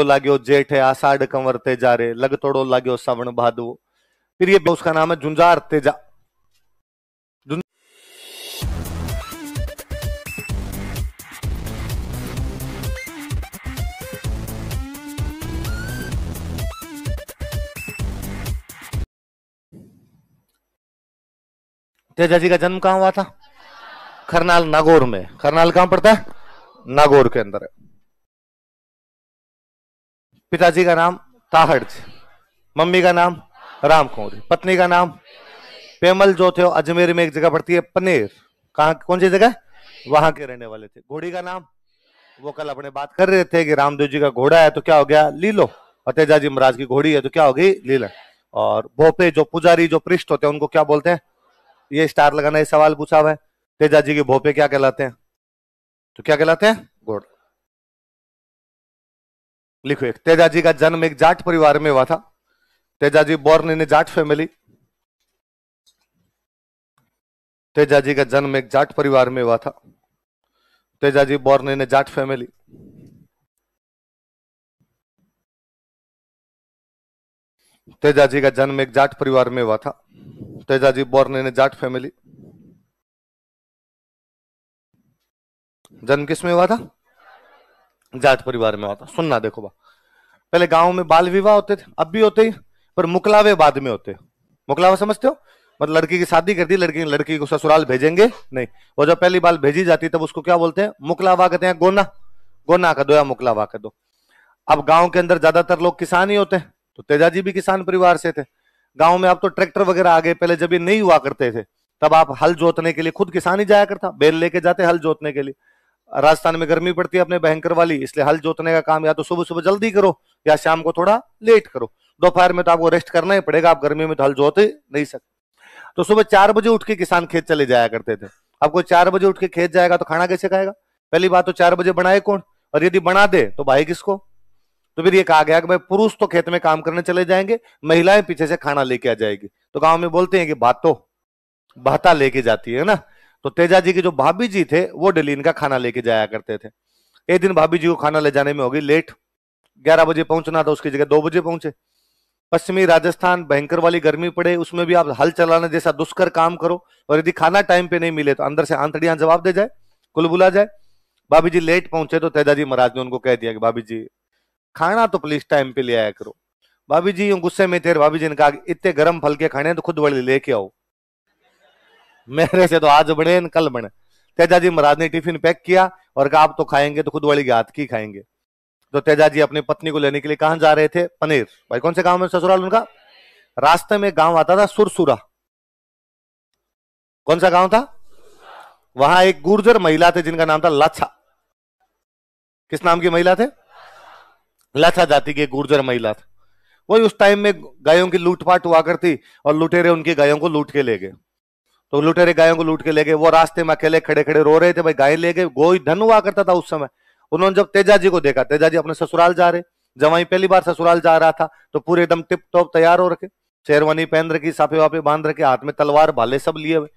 लगतो लागो जेठ है आषाढ़ कंवर तेजा रे लगतोड़ो लागो सवण भादवो फिर ये उसका नाम है झुंझार तेजा तेजा जी का जन्म कहाँ हुआ था खरनाल नागौर में खरनाल कहाँ पड़ता है नागौर के अंदर है पिताजी का नाम ताहड़ मम्मी का नाम राम कौर पत्नी का नाम पेमल जो थे अजमेर में एक जगह पड़ती है पनेर कहा कौन सी जगह वहां के रहने वाले थे घोड़ी का नाम वो कल अपने बात कर रहे थे कि रामदेव जी का घोड़ा है तो क्या हो गया लीलो और तेजाजी महाराज की घोड़ी है तो क्या हो गई लीला और भोपे जो पुजारी जो पृष्ठ होते हैं उनको क्या बोलते हैं ये स्टार लगाना ये सवाल पूछा हुआ है तेजाजी के भोपे क्या कहलाते हैं तो क्या कहलाते हैं घोड़ा लिखो एक तेजाजी का जन्म एक जाट परिवार में हुआ था Tejaji born in Jat family Tejaji का जन्म एक जाट परिवार में हुआ था Tejaji born in Jat family Tejaji का जन्म एक जाट परिवार में हुआ था Tejaji born in Jat family जन्म किस में हुआ था जात परिवार में होता सुनना देखो बा पहले गांव में बाल विवाह होते थे अब भी होते ही पर मुकलावे बाद में होते मुकलावा समझते हो मतलब लड़की की शादी कर दी लड़की लड़की को ससुराल भेजेंगे नहीं वो जब पहली बाल भेजी जाती तब उसको क्या बोलते हैं मुकलावा कहते हैं गोना गोना कर दो या मुकलावा कर दो अब गांव के अंदर ज्यादातर लोग किसान ही होते हैं तो तेजाजी भी किसान परिवार से थे गांव में अब तो ट्रैक्टर वगैरह आ गए पहले जब ये नहीं हुआ करते थे तब आप हल जोतने के लिए खुद किसान ही जाया करता बैल लेके जाते हल जोतने के लिए राजस्थान में गर्मी पड़ती है अपने भयंकर वाली इसलिए हल जोतने का काम या तो सुबह सुबह जल्दी करो या शाम को थोड़ा लेट करो दोपहर में तो आपको रेस्ट करना ही पड़ेगा आप गर्मी में तो हल जोत नहीं सकते तो सुबह चार बजे उठ के किसान खेत चले जाया करते थे आपको चार बजे उठ के खेत जाएगा तो खाना कैसे खाएगा पहली बात तो चार बजे बनाए कौन और यदि बना दे तो भाई किसको तो फिर ये कहा गया कि भाई पुरुष तो खेत में काम करने चले जाएंगे महिलाएं पीछे से खाना लेके आ जाएगी तो गांव में बोलते हैं कि भातो भाता लेके जाती है ना तो तेजा जी के जो भाभी जी थे वो डेली इनका खाना लेके जाया करते थे एक दिन भाभी जी को खाना ले जाने में होगी लेट ग्यारह बजे पहुंचना था उसकी जगह दो बजे पहुंचे पश्चिमी राजस्थान भयंकर वाली गर्मी पड़े उसमें भी आप हल चलाने जैसा दुष्कर काम करो और यदि खाना टाइम पे नहीं मिले तो अंदर से आंतड़ियां जवाब दे जाए कुल बुला जाए भाभी जी लेट पहुंचे तो तेजा जी महाराज ने उनको कह दिया कि भाभी जी खाना तो प्लीज टाइम पे ले आया करो भाभी जी गुस्से में थे भाभी जी ने कहा इतने गर्म फल के खाने तो खुद वाली लेके आओ मेरे से तो आज बने कल बने तेजाजी महाराज ने टिफिन पैक किया और कहा आप तो खाएंगे तो खुद वाली के हाथ की खाएंगे तो तेजाजी अपनी पत्नी को लेने के लिए कहा जा रहे थे पनीर भाई कौन से गांव में ससुराल उनका रास्ते में गांव आता था सुरसुरा कौन सा गांव था वहां एक गुर्जर महिला थे जिनका नाम था लाछा किस नाम की महिला थे लाछा जाति की गुर्जर महिला थी वही उस टाइम में गायों की लूटपाट हुआ करती और लुटेरे उनकी गायों को लूट के ले गए तो लुटेरे गायों को लूट के ले गए वो रास्ते में अकेले खड़े खड़े रो रहे थे भाई गाय ले गए गोई धन हुआ करता था उस समय उन्होंने जब तेजाजी को देखा तेजा जी अपने ससुराल जा रहे जवाई पहली बार ससुराल जा रहा था तो पूरे एकदम टिप टॉप तैयार हो रखे शेरवानी पहन रखी साफे वाफे बांध रखे हाथ में तलवार भाले सब लिए हुए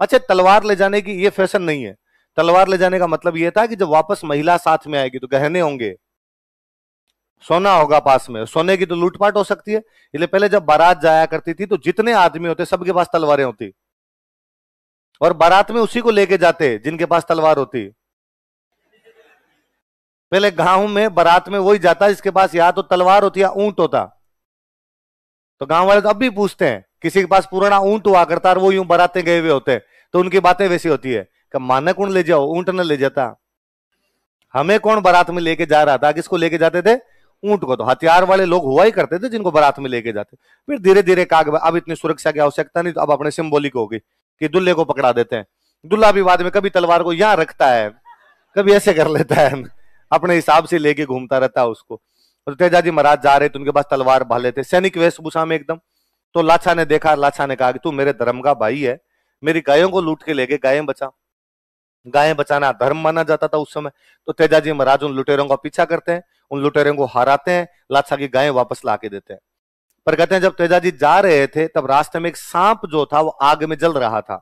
अच्छा तलवार ले जाने की ये फैशन नहीं है तलवार ले जाने का मतलब यह था कि जब वापस महिला साथ में आएगी तो गहने होंगे सोना होगा पास में सोने की तो लूटपाट हो सकती है इसलिए पहले जब बारात जाया करती थी तो जितने आदमी होते सबके पास तलवारें होती और बारात में उसी को लेके जाते जिनके पास तलवार होती पहले गांव में बारात में वही जाता जिसके पास या तो तलवार होती या ऊंट होता तो गांव वाले तो अब भी पूछते हैं किसी के पास पुराना ऊंट हुआ करता और वो यूं बराते गए हुए होते तो उनकी बातें वैसी होती है कि मानक कौन ले जाओ ऊंट न ले जाता हमें कौन बारात में लेके जा रहा था किसको लेके जाते थे ऊंट को तो हथियार वाले लोग हुआ ही करते थे जिनको बारात में लेके जाते फिर धीरे धीरे काग अब इतनी सुरक्षा की आवश्यकता नहीं तो अब अपने सिम्बोलिक होगी कि दुल्हे को पकड़ा देते हैं दुल्हा भी बाद में कभी तलवार को यहाँ रखता है कभी ऐसे कर लेता है अपने हिसाब से लेके घूमता रहता है उसको तो तेजा जी महाराज जा रहे थे उनके पास तलवार भाले लेते सैनिक वेशभूषा में एकदम तो लाछा ने देखा लाछा ने कहा कि तू मेरे धर्म का भाई है मेरी गायों को लूट के ले गए गायें बचा गायें बचाना धर्म माना जाता था उस समय तो तेजाजी महाराज उन लुटेरों का पीछा करते हैं उन लुटेरों को हराते हैं लाछा की गायें वापस ला के देते हैं पर कहते हैं जब तेजाजी जा रहे थे तब रास्ते में एक सांप जो था वो आग में जल रहा था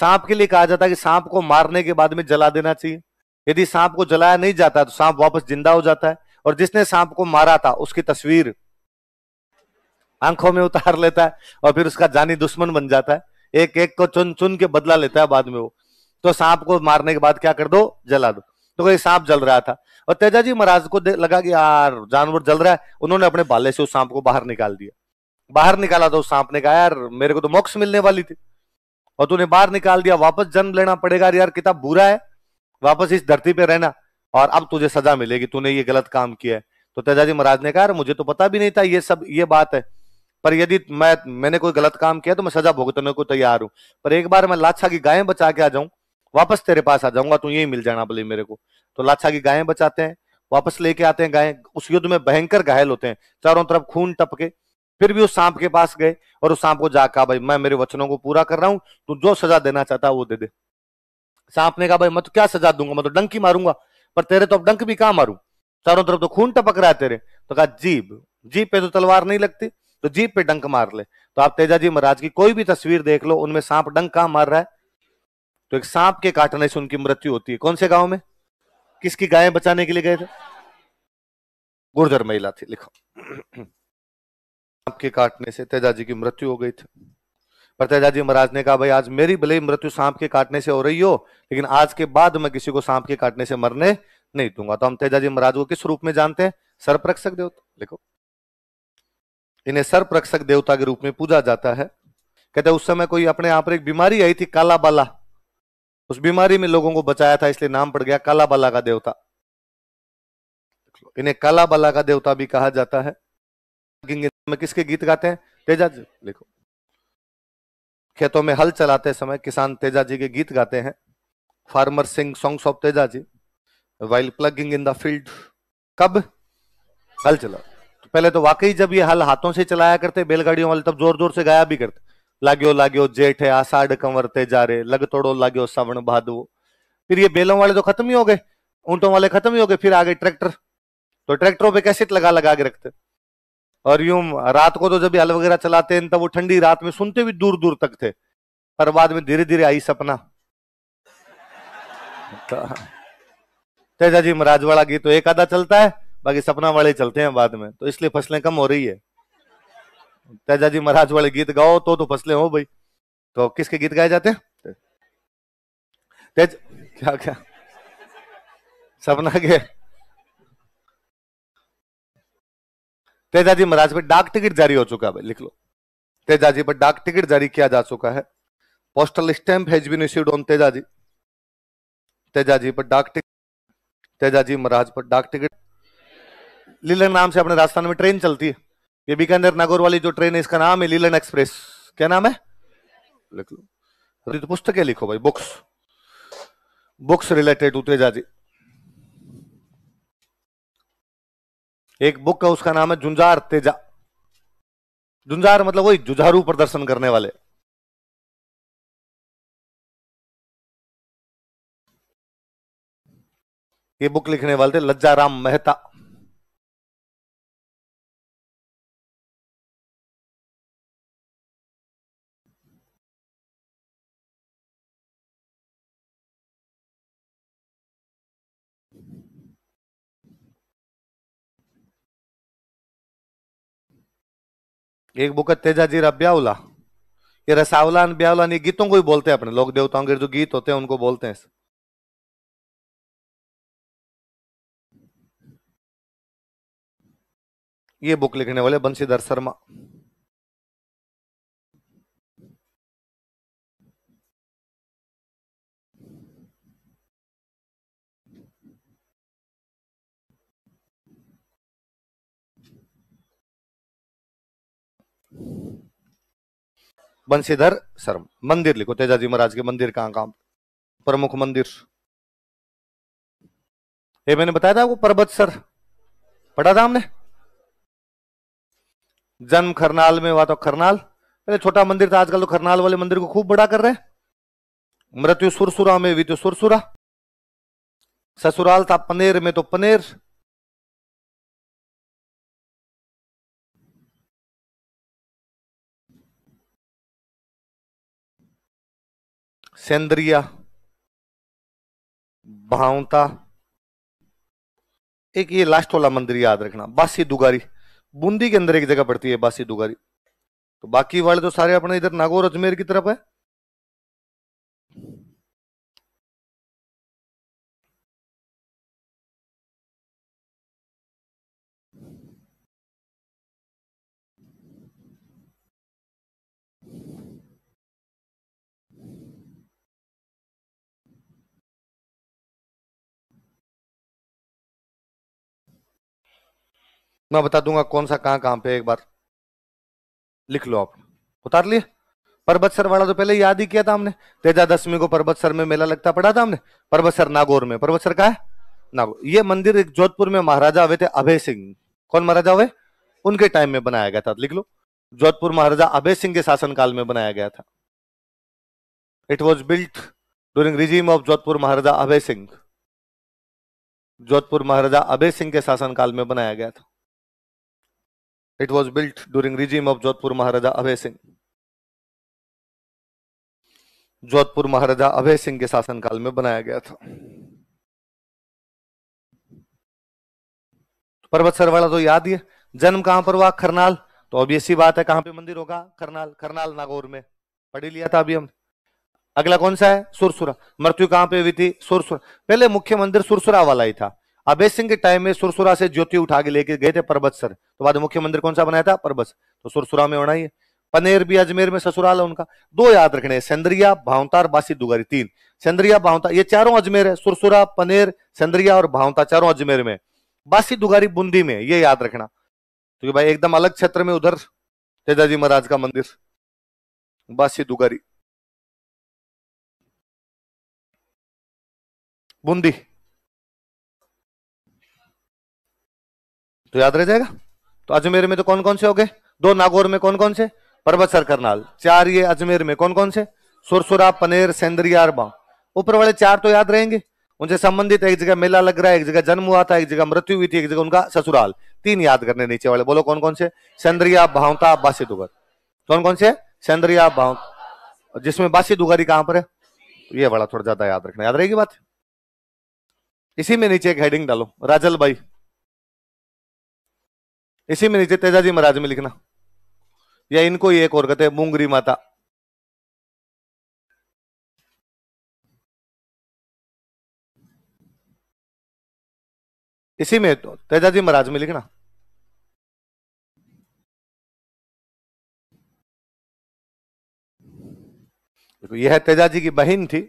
सांप के लिए कहा जाता कि सांप को मारने के बाद में जला देना चाहिए यदि सांप को जलाया नहीं जाता तो सांप वापस जिंदा हो जाता है और जिसने सांप को मारा था उसकी तस्वीर आंखों में उतार लेता है और फिर उसका जानी दुश्मन बन जाता है एक एक को चुन चुन के बदला लेता है बाद में वो तो सांप को मारने के बाद क्या कर दो जला दो तो कहीं सांप जल रहा था और तेजाजी महाराज को लगा कि यार जानवर जल रहा है उन्होंने अपने बाले से उस सांप को बाहर निकाल दिया बाहर निकाला तो उस सांप ने कहा यार मेरे को तो मोक्ष मिलने वाली थी और तूने बाहर निकाल दिया वापस जन्म लेना पड़ेगा यार किताब बुरा है वापस इस धरती पे रहना और अब तुझे सजा मिलेगी तूने ये गलत काम किया है तो तेजाजी महाराज ने कहा यार मुझे तो पता भी नहीं था ये सब ये बात है पर यदि मैं मैंने कोई गलत काम किया तो मैं सजा भुगतने को तैयार हूं पर एक बार मैं लाछा की गायें बचा के आ जाऊं वापस तेरे पास आ जाऊंगा तू यही मिल जाना बोले मेरे को तो लाछा की गायें बचाते हैं वापस लेके आते हैं गायें उस युद्ध में भयंकर घायल होते हैं चारों तरफ खून टपके फिर भी उस सांप के पास गए और उस सांप को जा कहा भाई मैं मेरे वचनों को पूरा कर रहा हूं तू जो सजा देना चाहता है वो दे दे सांप ने कहा भाई मैं तो क्या सजा दूंगा मैं तो डंकी मारूंगा पर तेरे तो अब डंक भी कहा मारू चारों तरफ तो खून टपक रहा है तेरे तो कहा जीप जीप पे तो तलवार नहीं लगती तो जीप पे डंक मार ले तो आप तेजाजी महाराज की कोई भी तस्वीर देख लो उनमें सांप डंक कहा मार रहा है तो एक सांप के काटने से उनकी मृत्यु होती है कौन से गांव में किसकी गायें बचाने के लिए गए थे गुर्जर महिला थी लिखो सांप के काटने से तेजाजी की मृत्यु हो गई थी पर तेजाजी महाराज ने कहा भाई आज मेरी भले मृत्यु सांप के काटने से हो रही हो लेकिन आज के बाद मैं किसी को सांप के काटने से मरने नहीं दूंगा तो हम तेजाजी महाराज को किस रूप में जानते हैं सर्वप्रक्षक देवता लिखो इन्हें सर्वप्रक्षक देवता के रूप में पूजा जाता है कहते उस समय कोई अपने यहां पर एक बीमारी आई थी काला बाला उस बीमारी में लोगों को बचाया था इसलिए नाम पड़ गया काला बाला का देवता इन्हें काला बाला का देवता भी कहा जाता है में किसके गीत गाते हैं तेजा जी लिखो खेतों में हल चलाते समय किसान तेजा जी के गीत गाते हैं farmer sing songs of Teja ji while ploughing in the field कब हल चला तो पहले तो वाकई जब ये हल हाथों से चलाया करते बैलगाड़ियों वाले तब जोर जोर से गाया भी करते लागो लागो जेठ है आषाढ़ कंवर ते जा रहे लग तोड़ो लागो सावन भादवो फिर ये बेलों वाले तो खत्म ही हो गए ऊंटों वाले खत्म ही हो गए फिर आगे ट्रैक्टर तो ट्रैक्टरों पे कैसे लगा लगा के रखते और यूं रात को तो जब हल वगैरह चलाते हैं तब वो ठंडी रात में सुनते भी दूर दूर तक थे पर बाद में धीरे धीरे आई सपना तेजा जी वाला गीत तो एक आधा चलता है बाकी सपना वाले चलते हैं बाद में तो इसलिए फसलें कम हो रही है तेजाजी महाराज वाले गीत गाओ तो तो फसले हो भाई तो किसके गीत गाए जाते हैं तेज क्या क्या सपना के तेजाजी महाराज पर डाक टिकट जारी हो चुका है लिख लो तेजाजी पर डाक टिकट जारी किया जा चुका है postal stamp has been issued on Tejaji Tejaji पर डाक टिकट तेजाजी महाराज पर डाक टिकट लीलन नाम से अपने राजस्थान में ट्रेन चलती है ये बीकानेर नागौर वाली जो ट्रेन है इसका नाम है लीलन एक्सप्रेस क्या नाम है लिख लो तो पुस्तकें लिखो भाई बुक्स बुक्स रिलेटेड उतरे जी एक बुक है उसका नाम है जुंजार तेजा जुंजार मतलब वही जुझारू प्रदर्शन करने वाले ये बुक लिखने वाले थे लज्जा राम मेहता एक बुकत जीरा ब्यावला ये रसावला ब्यावला ये गीतों को ही बोलते हैं अपने लोक देवताओं के जो गीत होते हैं उनको बोलते हैं ये बुक लिखने वाले बंशीधर शर्मा बंशीधर शर्म मंदिर लिखो तेजाजी महाराज के मंदिर कहां कहाँ प्रमुख मंदिर ये मैंने बताया था आपको पर्वत सर पढ़ा था हमने जन्म खरनाल में हुआ तो खरनाल पहले छोटा मंदिर था आजकल तो खरनाल वाले मंदिर को खूब बड़ा कर रहे हैं मृत्यु सुरसुरा में भी तो सुरसुरा ससुराल था पनेर में तो पनेर सेंद्रिया भावता एक ये लास्ट वाला मंदिर याद रखना बासी दुगारी बूंदी के अंदर एक जगह पड़ती है बासी दुगारी तो बाकी वाले तो सारे अपने इधर नागौर अजमेर की तरफ है मैं बता दूंगा कौन सा कहां कहां पे एक बार लिख लो आप उतार लिए पर्वत सर वाला तो पहले याद ही किया था हमने तेजा दशमी को पर्वत सर में मेला लगता पड़ा था हमने पर्वत सर नागौर में पर्वत सर का है नागौर ये मंदिर जोधपुर में महाराजा हुए थे अभय सिंह कौन महाराजा हुए उनके टाइम में बनाया गया था लिख लो जोधपुर महाराजा अभय सिंह के शासनकाल में बनाया गया था it was built during regime of Jodhpur Maharaja Abhay Singh Jodhpur Maharaja Abhay Singh के शासनकाल में बनाया गया था It was built during regime of Jodhpur Maharaja Abhay Singh. Jodhpur Maharaja Abhay Singh के शासनकाल में बनाया गया था पर्वत सर वाला तो याद ही जन्म कहां पर हुआ खरनाल तो अभी ऐसी बात है कहां पे मंदिर होगा खरनाल खरनाल नागौर में पढ़ी लिया था अभी हम अगला कौन सा है सुरसुरा मृत्यु कहां पे हुई थी सुरसुरा पहले मुख्य मंदिर सुरसुरा वाला ही था अभय सिंह के टाइम में सुरसुरा से ज्योति उठा के लेके गए थे पर्वत सर तो बाद मुख्य मंदिर कौन सा बनाया था पर्वत तो सुरसुरा में होना पनेर भी अजमेर में ससुराल है उनका दो याद रखने सेंद्रिया भावतार बासी दुगारी तीन सेंद्रिया भावता ये चारों अजमेर है सुरसुरा पनेर सेंद्रिया और भावता चारों अजमेर में बासी दुगारी बूंदी में ये याद रखना क्योंकि तो भाई एकदम अलग क्षेत्र में उधर तेजाजी महाराज का मंदिर बासी दुगारी बूंदी तो याद रह जाएगा तो अजमेर में तो कौन कौन से हो गए दो नागौर में कौन कौन से पर्वत सर करनाल चार ये अजमेर में कौन कौन से सुरसुरा पनेर सेंद्रिया ऊपर वाले चार तो याद रहेंगे उनसे संबंधित एक जगह मेला लग रहा है एक जगह जन्म हुआ था एक जगह मृत्यु हुई थी एक जगह उनका ससुराल तीन याद करने नीचे वाले बोलो कौन कौन से सेंद्रिया भावता बासी दुगर कौन कौन से सेंद्रिया भाव जिसमें बासी दुगरी कहां पर है तो ये वाला थोड़ा ज्यादा याद रखना याद रहेगी बात इसी में नीचे एक हेडिंग डालो राजल भाई इसी में नीचे तेजाजी महाराज में लिखना या इनको ही एक और कहते हैं मूंगरी माता इसी में तो तेजाजी महाराज में लिखना यह तेजाजी की बहन थी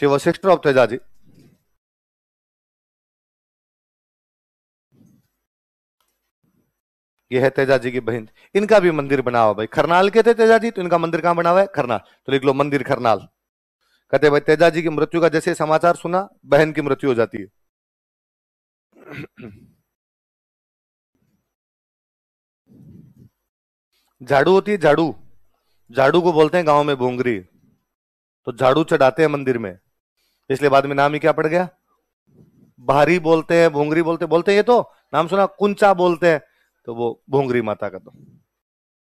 शी सिस्टर ऑफ तेजाजी ये है तेजा जी की बहन इनका भी मंदिर बना हुआ भाई खरनाल के थे तेजा जी तो इनका मंदिर कहाँ बना हुआ है खरनाल तो लिख लो मंदिर खरनाल कहते भाई तेजा जी की मृत्यु का जैसे समाचार सुना बहन की मृत्यु हो जाती है झाड़ू होती है झाड़ू झाड़ू को बोलते हैं गांव में भोंगरी तो झाड़ू चढ़ाते हैं मंदिर में इसलिए बाद में नाम ही क्या पड़ गया भारी बोलते हैं भोंगरी बोलते बोलते हैं ये तो नाम सुना कुंचा बोलते हैं तो वो भोंगरी माता का दो तो।